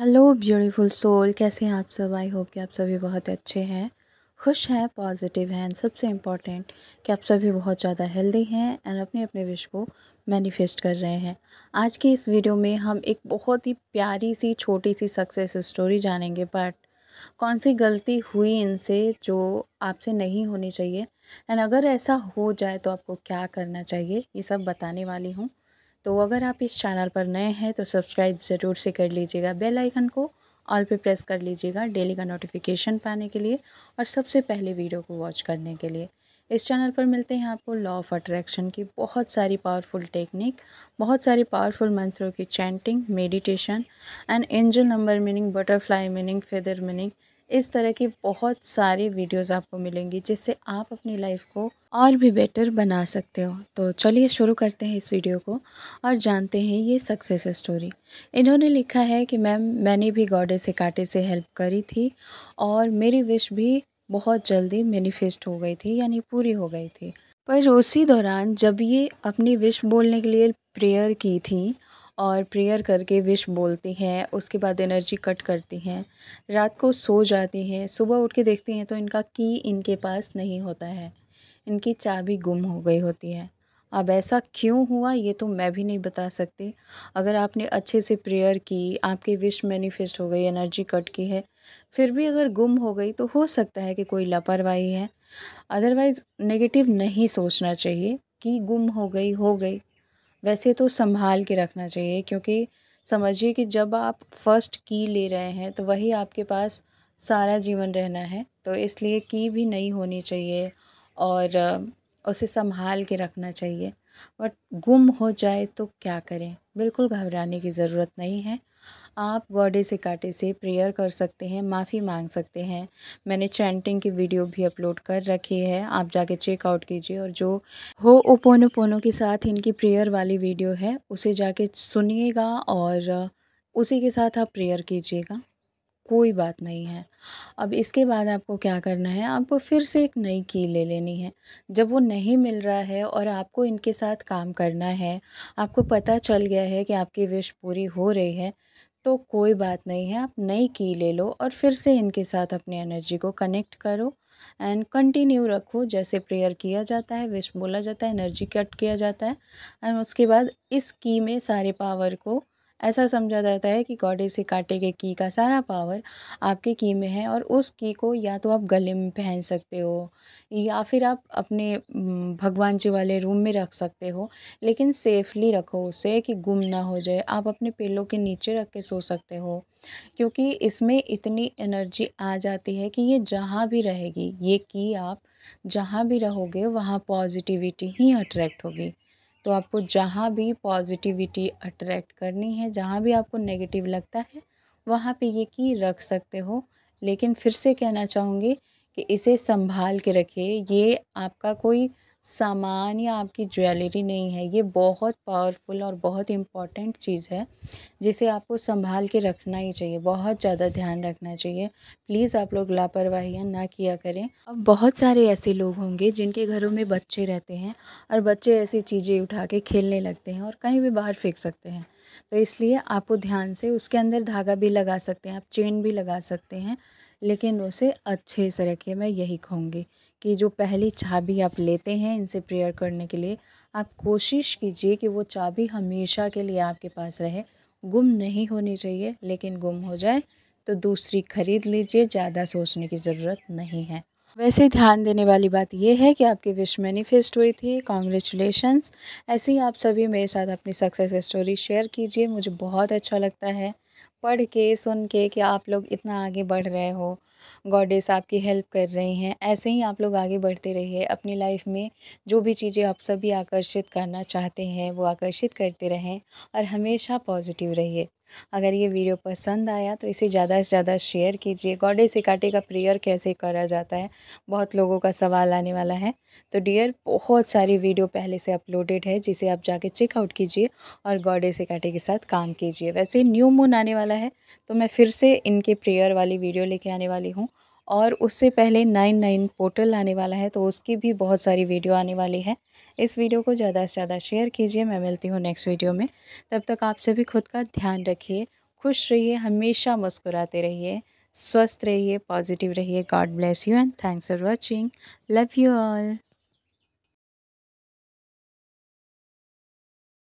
hello beautiful soul कैसे हैं आप सब आई होप कि आप सभी बहुत अच्छे हैं खुश हैं पॉजिटिव हैं सबसे इम्पॉर्टेंट कि आप सभी बहुत ज़्यादा हेल्दी हैं एंड अपने अपने विश को मैनिफेस्ट कर रहे हैं आज की इस वीडियो में हम एक बहुत ही प्यारी सी छोटी सी सक्सेस स्टोरी जानेंगे बट कौन सी गलती हुई इनसे जो आपसे नहीं होनी चाहिए एंड अगर ऐसा हो जाए तो आपको क्या करना चाहिए ये सब बताने वाली हूँ तो अगर आप इस चैनल पर नए हैं तो सब्सक्राइब ज़रूर से कर लीजिएगा बेल आइकन को ऑल पे प्रेस कर लीजिएगा डेली का नोटिफिकेशन पाने के लिए और सबसे पहले वीडियो को वॉच करने के लिए इस चैनल पर मिलते हैं आपको लॉ ऑफ अट्रैक्शन की बहुत सारी पावरफुल टेक्निक बहुत सारी पावरफुल मंत्रों की chanting meditation and angel number meaning butterfly meaning feather meaning इस तरह की बहुत सारी वीडियोस आपको मिलेंगी जिससे आप अपनी लाइफ को और भी बेटर बना सकते हो तो चलिए शुरू करते हैं इस वीडियो को और जानते हैं ये सक्सेस स्टोरी इन्होंने लिखा है कि मैम मैंने भी गॉडे से काटे से हेल्प करी थी और मेरी विश भी बहुत जल्दी मैनिफेस्ट हो गई थी यानी पूरी हो गई थी पर उसी दौरान जब ये अपनी विश बोलने के लिए प्रेयर की थी और प्रेयर करके विश बोलती हैं उसके बाद एनर्जी कट करती हैं रात को सो जाती हैं सुबह उठ के देखती हैं तो इनका की इनके पास नहीं होता है इनकी चाबी गुम हो गई होती है अब ऐसा क्यों हुआ ये तो मैं भी नहीं बता सकती अगर आपने अच्छे से प्रेयर की आपकी विश मैनिफेस्ट हो गई एनर्जी कट की है फिर भी अगर गुम हो गई तो हो सकता है कि कोई लापरवाही है अदरवाइज़ नेगेटिव नहीं सोचना चाहिए कि गुम हो गई हो गई वैसे तो संभाल के रखना चाहिए क्योंकि समझिए कि जब आप फर्स्ट की ले रहे हैं तो वही आपके पास सारा जीवन रहना है तो इसलिए की भी नहीं होनी चाहिए और उसे संभाल के रखना चाहिए बट गुम हो जाए तो क्या करें बिल्कुल घबराने की ज़रूरत नहीं है आप गॉडे से काटे से प्रेयर कर सकते हैं माफ़ी मांग सकते हैं मैंने चैंटिंग की वीडियो भी अपलोड कर रखी है आप जाके चेकआउट कीजिए और जो हो ओपोनो पोनो के साथ इनकी प्रेयर वाली वीडियो है उसे जाके सुनिएगा और उसी के साथ आप प्रेयर कीजिएगा कोई बात नहीं है अब इसके बाद आपको क्या करना है आपको फिर से एक नई की ले लेनी है जब वो नहीं मिल रहा है और आपको इनके साथ काम करना है आपको पता चल गया है कि आपकी विश पूरी हो रही है तो कोई बात नहीं है आप नई की ले लो और फिर से इनके साथ अपनी एनर्जी को कनेक्ट करो एंड कंटिन्यू रखो जैसे प्रेयर किया जाता है विश बोला जाता है एनर्जी कट किया जाता है एंड उसके बाद इस की में सारे पावर को ऐसा समझा जाता है कि गॉडे से काटे गए की का सारा पावर आपके की में है और उस की को या तो आप गले में पहन सकते हो या फिर आप अपने भगवान जी वाले रूम में रख सकते हो लेकिन सेफली रखो उसे कि गुम ना हो जाए आप अपने पेलों के नीचे रख के सो सकते हो क्योंकि इसमें इतनी एनर्जी आ जाती है कि ये जहाँ भी रहेगी ये की आप जहाँ भी रहोगे वहाँ पॉजिटिविटी ही अट्रैक्ट होगी तो आपको जहाँ भी पॉजिटिविटी अट्रैक्ट करनी है जहाँ भी आपको नेगेटिव लगता है वहाँ पे ये की रख सकते हो लेकिन फिर से कहना चाहूँगी कि इसे संभाल के रखिए ये आपका कोई सामान या आपकी ज्वेलरी नहीं है ये बहुत पावरफुल और बहुत इम्पॉर्टेंट चीज़ है जिसे आपको संभाल के रखना ही चाहिए बहुत ज़्यादा ध्यान रखना चाहिए प्लीज़ आप लोग लापरवाही ना किया करें अब बहुत सारे ऐसे लोग होंगे जिनके घरों में बच्चे रहते हैं और बच्चे ऐसी चीज़ें उठा के खेलने लगते हैं और कहीं भी बाहर फेंक सकते हैं तो इसलिए आपको ध्यान से उसके अंदर धागा भी लगा सकते हैं आप चेन भी लगा सकते हैं लेकिन उसे अच्छे से रखिए मैं यही कहूँगी कि जो पहली चाबी आप लेते हैं इनसे प्रेयर करने के लिए आप कोशिश कीजिए कि वो चाबी हमेशा के लिए आपके पास रहे गुम नहीं होनी चाहिए लेकिन गुम हो जाए तो दूसरी खरीद लीजिए ज़्यादा सोचने की ज़रूरत नहीं है वैसे ध्यान देने वाली बात यह है कि आपकी विश मैनिफेस्ट हुई थी कॉन्ग्रेचुलेशंस ऐसे ही आप सभी मेरे साथ अपनी सक्सेस स्टोरी शेयर कीजिए मुझे बहुत अच्छा लगता है पढ़ के सुन के कि आप लोग इतना आगे बढ़ रहे हो गॉडेस आपकी हेल्प कर रही हैं ऐसे ही आप लोग आगे बढ़ते रहिए अपनी लाइफ में जो भी चीज़ें आप सभी आकर्षित करना चाहते हैं वो आकर्षित करते रहें और हमेशा पॉजिटिव रहिए अगर ये वीडियो पसंद आया तो इसे ज़्यादा से ज़्यादा शेयर कीजिए गॉडेस इकाटे का प्रेयर कैसे करा जाता है बहुत लोगों का सवाल आने वाला है तो डियर बहुत सारी वीडियो पहले से अपलोडेड है जिसे आप जाके चेकआउट कीजिए और गॉडेस इकाटे के साथ काम कीजिए वैसे न्यू मून आने वाला वाला है तो मैं फिर से इनके प्रेयर वाली वीडियो लेके आने वाली हूँ और उससे पहले नाइन नाइन पोर्टल आने वाला है तो उसकी भी बहुत सारी वीडियो आने वाली है इस वीडियो को ज़्यादा से ज़्यादा शेयर कीजिए मैं मिलती हूँ नेक्स्ट वीडियो में तब तक आप सभी खुद का ध्यान रखिए खुश रहिए हमेशा मुस्कुराते रहिए स्वस्थ रहिए पॉजिटिव रहिए God bless you and thanks for watching love you all